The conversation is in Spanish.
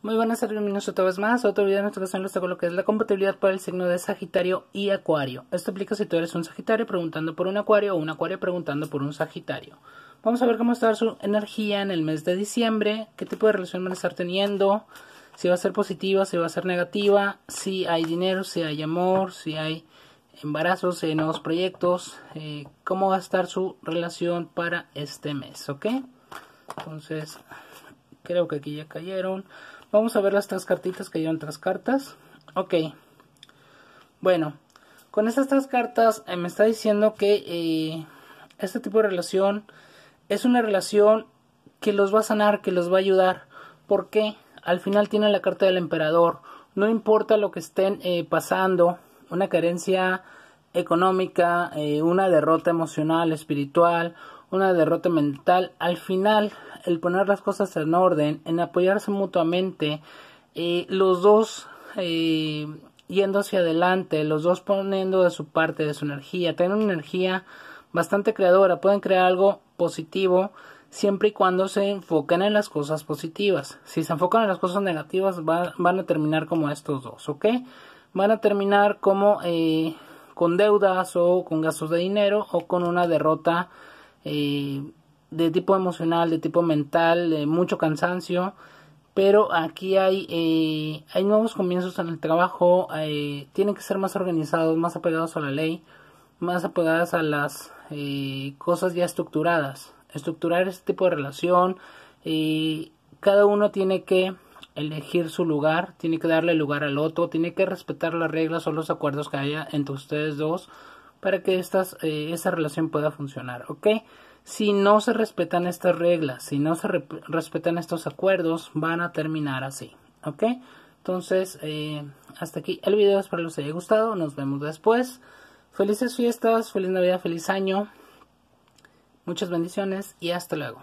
Muy buenas bienvenidos otra vez más. Otro video en esta ocasión les lo que es la compatibilidad para el signo de Sagitario y Acuario. Esto aplica si tú eres un Sagitario preguntando por un Acuario o un Acuario preguntando por un Sagitario. Vamos a ver cómo está su energía en el mes de diciembre, qué tipo de relación van a estar teniendo, si va a ser positiva, si va a ser negativa, si hay dinero, si hay amor, si hay embarazos, si hay nuevos proyectos, eh, cómo va a estar su relación para este mes, ¿ok? Entonces, Creo que aquí ya cayeron. Vamos a ver las tres cartitas. que Cayeron tres cartas. Ok. Bueno. Con estas tres cartas eh, me está diciendo que eh, este tipo de relación es una relación que los va a sanar, que los va a ayudar. Porque Al final tiene la carta del emperador. No importa lo que estén eh, pasando. Una carencia económica, una derrota emocional, espiritual, una derrota mental, al final el poner las cosas en orden, en apoyarse mutuamente, eh, los dos eh, yendo hacia adelante, los dos poniendo de su parte, de su energía, Tienen una energía bastante creadora, pueden crear algo positivo siempre y cuando se enfoquen en las cosas positivas. Si se enfocan en las cosas negativas van a terminar como estos dos, ¿ok? Van a terminar como eh, con deudas o con gastos de dinero o con una derrota de tipo emocional, de tipo mental, de mucho cansancio, pero aquí hay, eh, hay nuevos comienzos en el trabajo, eh, tienen que ser más organizados, más apegados a la ley, más apegadas a las eh, cosas ya estructuradas, estructurar este tipo de relación, cada uno tiene que elegir su lugar, tiene que darle lugar al otro, tiene que respetar las reglas o los acuerdos que haya entre ustedes dos para que estas, esa relación pueda funcionar, ¿ok? Si no se respetan estas reglas, si no se respetan estos acuerdos, van a terminar así. ¿Ok? Entonces, eh, hasta aquí el video. Espero les haya gustado. Nos vemos después. Felices fiestas, feliz Navidad, feliz año. Muchas bendiciones y hasta luego.